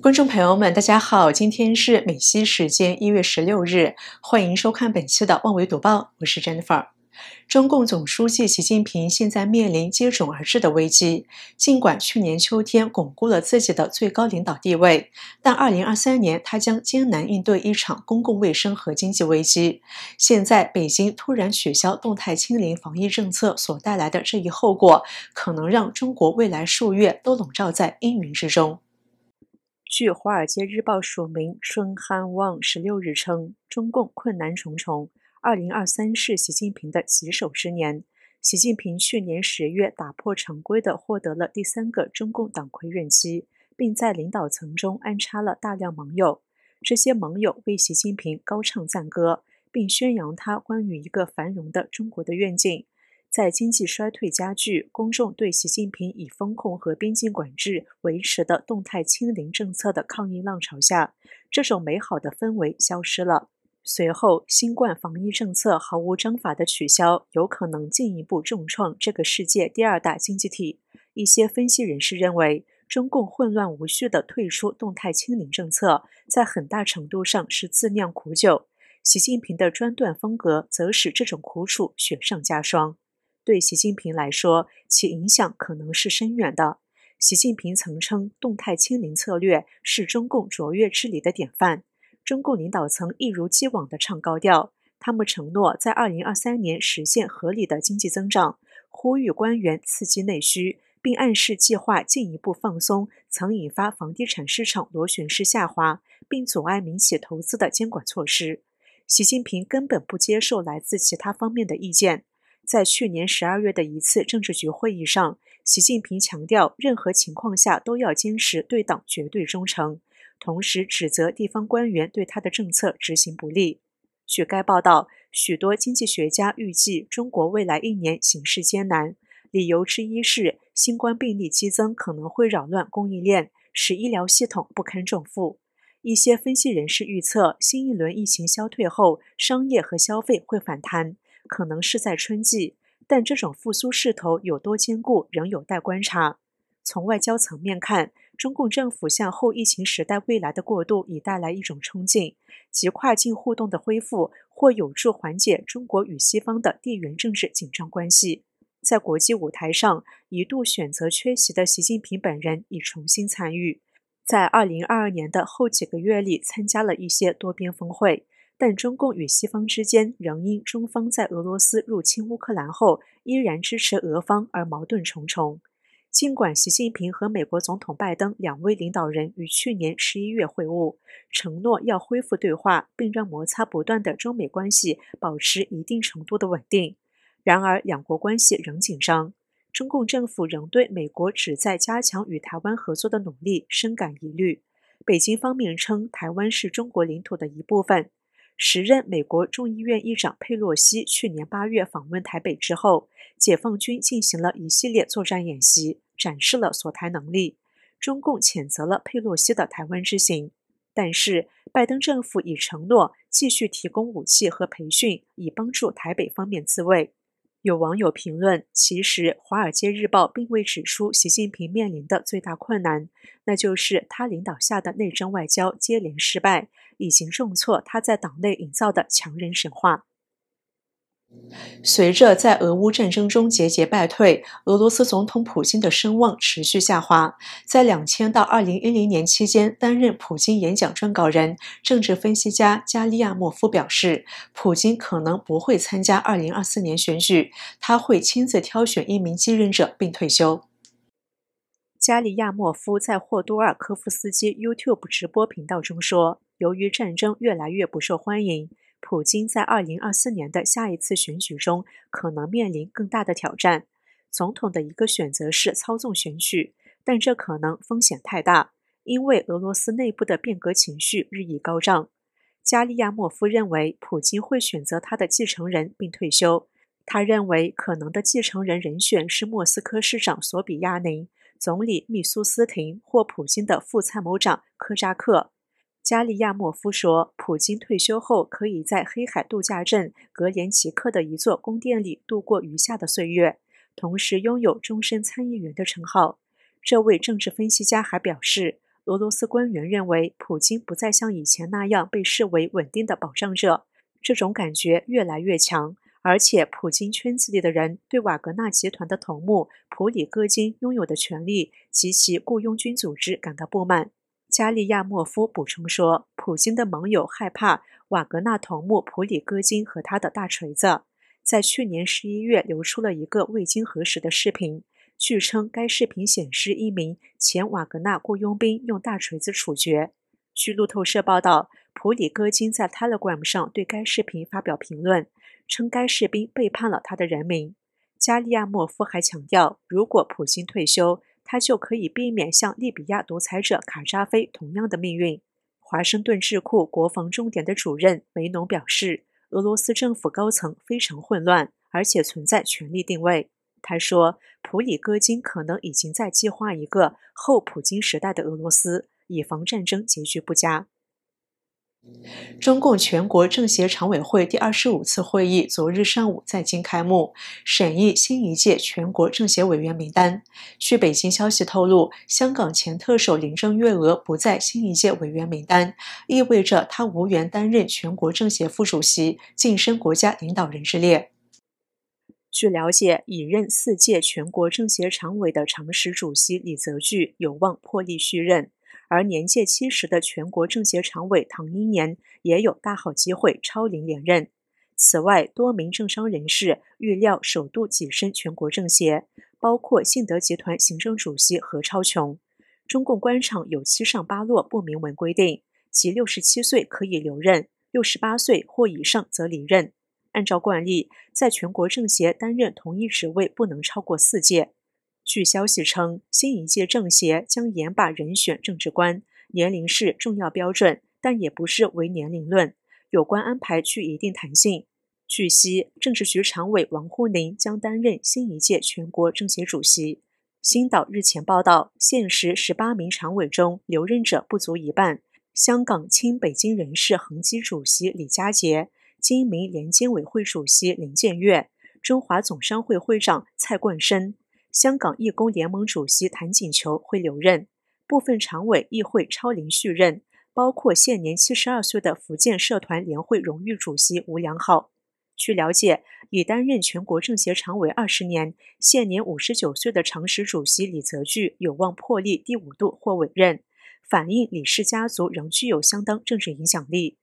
观众朋友们，大家好，今天是美西时间一月十六日，欢迎收看本期的《万维读报》，我是 Jennifer。中共总书记习近平现在面临接踵而至的危机。尽管去年秋天巩固了自己的最高领导地位，但2023年他将艰难应对一场公共卫生和经济危机。现在，北京突然取消动态清零防疫政策所带来的这一后果，可能让中国未来数月都笼罩在阴云之中。据《华尔街日报》署名孙汉旺十六日称，中共困难重重。二零二三是习近平的洗手之年。习近平去年十月打破常规的获得了第三个中共党魁任期，并在领导层中安插了大量盟友。这些盟友为习近平高唱赞歌，并宣扬他关于一个繁荣的中国的愿景。在经济衰退加剧、公众对习近平以风控和边境管制维持的动态清零政策的抗议浪潮下，这种美好的氛围消失了。随后，新冠防疫政策毫无章法的取消，有可能进一步重创这个世界第二大经济体。一些分析人士认为，中共混乱无序的退出动态清零政策，在很大程度上是自酿苦酒。习近平的专断风格，则使这种苦楚雪上加霜。对习近平来说，其影响可能是深远的。习近平曾称，动态清零策略是中共卓越治理的典范。中共领导层一如既往地唱高调，他们承诺在二零二三年实现合理的经济增长，呼吁官员刺激内需，并暗示计划进一步放松曾引发房地产市场螺旋式下滑并阻碍民企投资的监管措施。习近平根本不接受来自其他方面的意见。在去年十二月的一次政治局会议上，习近平强调，任何情况下都要坚持对党绝对忠诚。同时指责地方官员对他的政策执行不力。据该报道，许多经济学家预计中国未来一年形势艰难，理由之一是新冠病例激增可能会扰乱供应链，使医疗系统不堪重负。一些分析人士预测，新一轮疫情消退后，商业和消费会反弹，可能是在春季，但这种复苏势头有多坚固，仍有待观察。从外交层面看。中共政府向后疫情时代未来的过渡已带来一种冲劲，及跨境互动的恢复，或有助缓解中国与西方的地缘政治紧张关系。在国际舞台上一度选择缺席的习近平本人已重新参与，在2022年的后几个月里参加了一些多边峰会，但中共与西方之间仍因中方在俄罗斯入侵乌克兰后依然支持俄方而矛盾重重。尽管习近平和美国总统拜登两位领导人于去年十一月会晤，承诺要恢复对话，并让摩擦不断的中美关系保持一定程度的稳定，然而两国关系仍紧张。中共政府仍对美国旨在加强与台湾合作的努力深感疑虑。北京方面称，台湾是中国领土的一部分。时任美国众议院议长佩洛西去年八月访问台北之后，解放军进行了一系列作战演习。展示了所台能力，中共谴责了佩洛西的台湾之行，但是拜登政府已承诺继续提供武器和培训，以帮助台北方面自卫。有网友评论，其实《华尔街日报》并未指出习近平面临的最大困难，那就是他领导下的内政外交接连失败，已经重挫他在党内营造的强人神话。随着在俄乌战争中节节败退，俄罗斯总统普京的声望持续下滑。在两千到二零一零年期间担任普京演讲撰稿人、政治分析家加利亚莫夫表示，普京可能不会参加二零二四年选举，他会亲自挑选一名继任者并退休。加利亚莫夫在霍多尔科夫斯基 YouTube 直播频道中说：“由于战争越来越不受欢迎。”普京在2024年的下一次选举中可能面临更大的挑战。总统的一个选择是操纵选举，但这可能风险太大，因为俄罗斯内部的变革情绪日益高涨。加利亚莫夫认为，普京会选择他的继承人并退休。他认为，可能的继承人人选是莫斯科市长索比亚宁、总理密苏斯廷或普京的副参谋长科扎克。加利亚莫夫说，普京退休后可以在黑海度假镇格连奇克的一座宫殿里度过余下的岁月，同时拥有终身参议员的称号。这位政治分析家还表示，俄罗斯官员认为普京不再像以前那样被视为稳定的保障者，这种感觉越来越强。而且，普京圈子里的人对瓦格纳集团的头目普里戈金拥有的权利及其雇佣军组织感到不满。加利亚莫夫补充说，普京的盟友害怕瓦格纳头目普里戈金和他的大锤子。在去年十一月，流出了一个未经核实的视频，据称该视频显示一名前瓦格纳雇佣兵用大锤子处决。据路透社报道，普里戈金在 Telegram 上对该视频发表评论，称该士兵背叛了他的人民。加利亚莫夫还强调，如果普京退休，他就可以避免像利比亚独裁者卡扎菲同样的命运。华盛顿智库国防重点的主任梅农表示，俄罗斯政府高层非常混乱，而且存在权力定位。他说，普里戈金可能已经在计划一个后普京时代的俄罗斯，以防战争结局不佳。中共全国政协常委会第二十五次会议昨日上午在京开幕，审议新一届全国政协委员名单。据北京消息透露，香港前特首林郑月娥不在新一届委员名单，意味着她无缘担任全国政协副主席，晋升国家领导人之列。据了解，已任四届全国政协常委的常任主席李泽钜有望破例续任。而年届七十的全国政协常委唐英年也有大好机会超龄连任。此外，多名政商人士预料首度跻身全国政协，包括信德集团行政主席何超琼。中共官场有七上八落不明文规定，即六十七岁可以留任，六十八岁或以上则离任。按照惯例，在全国政协担任同一职位不能超过四届。据消息称，新一届政协将严把人选政治关，年龄是重要标准，但也不是唯年龄论，有关安排具一定弹性。据悉，政治局常委王沪宁将担任新一届全国政协主席。新岛日前报道，现时十八名常委中，留任者不足一半。香港亲北京人士恒基主席李佳杰、金民联监委会主席林建岳、中华总商会会长蔡冠深。香港义工联盟主席谭锦球会留任，部分常委议会超龄续任，包括现年七十二岁的福建社团联会荣誉主席吴良浩。据了解，已担任全国政协常委二十年、现年五十九岁的常石主席李泽钜有望破例第五度获委任，反映李氏家族仍具有相当政治影响力。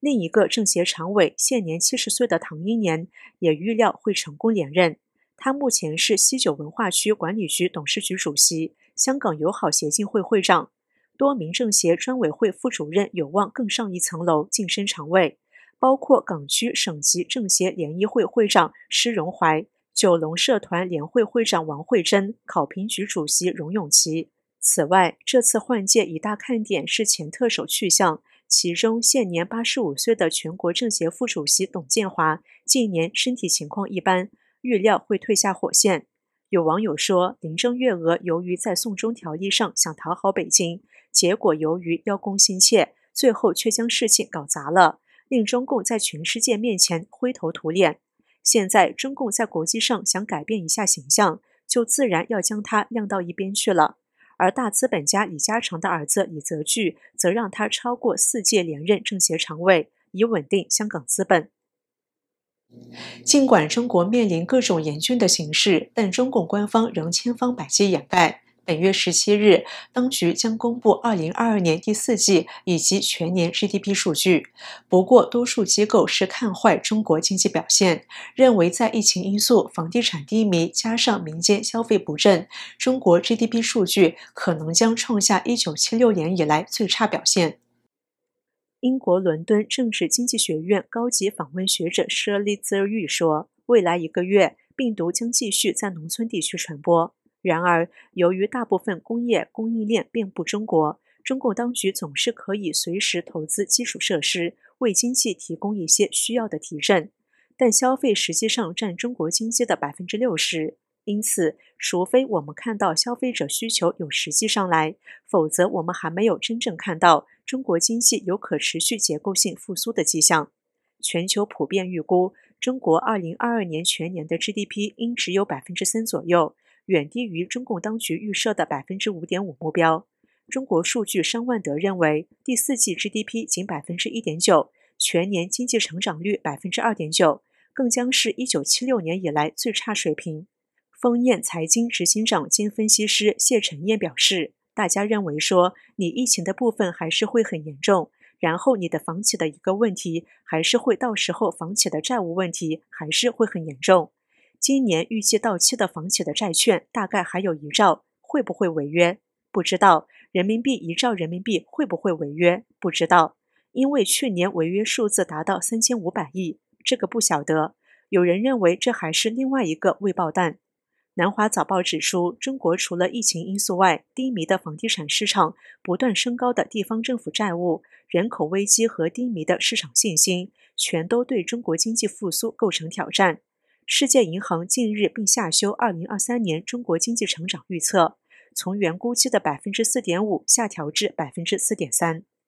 另一个政协常委现年七十岁的唐英年也预料会成功连任。他目前是西九文化区管理局董事局主席、香港友好协进会会长、多民政协专委会副主任，有望更上一层楼，晋升常委，包括港区省级政协联谊会会长施荣怀、九龙社团联会会长王慧珍、考评局主席荣永琪。此外，这次换届一大看点是前特首去向，其中现年八十五岁的全国政协副主席董建华，近年身体情况一般。预料会退下火线。有网友说，林郑月娥由于在送中条例上想讨好北京，结果由于邀功心切，最后却将事情搞砸了，令中共在全世界面前灰头土脸。现在中共在国际上想改变一下形象，就自然要将他晾到一边去了。而大资本家李嘉诚的儿子李泽钜，则让他超过四届连任政协常委，以稳定香港资本。尽管中国面临各种严峻的形势，但中共官方仍千方百计掩盖。本月十七日，当局将公布二零二二年第四季以及全年 GDP 数据。不过，多数机构是看坏中国经济表现，认为在疫情因素、房地产低迷加上民间消费不振，中国 GDP 数据可能将创下一九七六年以来最差表现。英国伦敦政治经济学院高级访问学者 Shirley z e r u 说：“未来一个月，病毒将继续在农村地区传播。然而，由于大部分工业供应链遍布中国，中共当局总是可以随时投资基础设施，为经济提供一些需要的提振。但消费实际上占中国经济的百分之六十，因此，除非我们看到消费者需求有实际上来，否则我们还没有真正看到。”中国经济有可持续结构性复苏的迹象。全球普遍预估，中国二零二二年全年的 GDP 应只有百分之三左右，远低于中共当局预设的百分之五点五目标。中国数据商万德认为，第四季 GDP 仅百分之一点九，全年经济成长率百分之二点九，更将是一九七六年以来最差水平。丰彦财经执行长兼分析师谢晨彦表示。大家认为说，你疫情的部分还是会很严重，然后你的房企的一个问题还是会到时候房企的债务问题还是会很严重。今年预计到期的房企的债券大概还有一兆，会不会违约？不知道。人民币一兆人民币会不会违约？不知道。因为去年违约数字达到3500亿，这个不晓得。有人认为这还是另外一个未爆弹。南华早报指出，中国除了疫情因素外，低迷的房地产市场、不断升高的地方政府债务、人口危机和低迷的市场信心，全都对中国经济复苏构成挑战。世界银行近日并下修2023年中国经济成长预测，从原估计的4.5%下调至4.3%。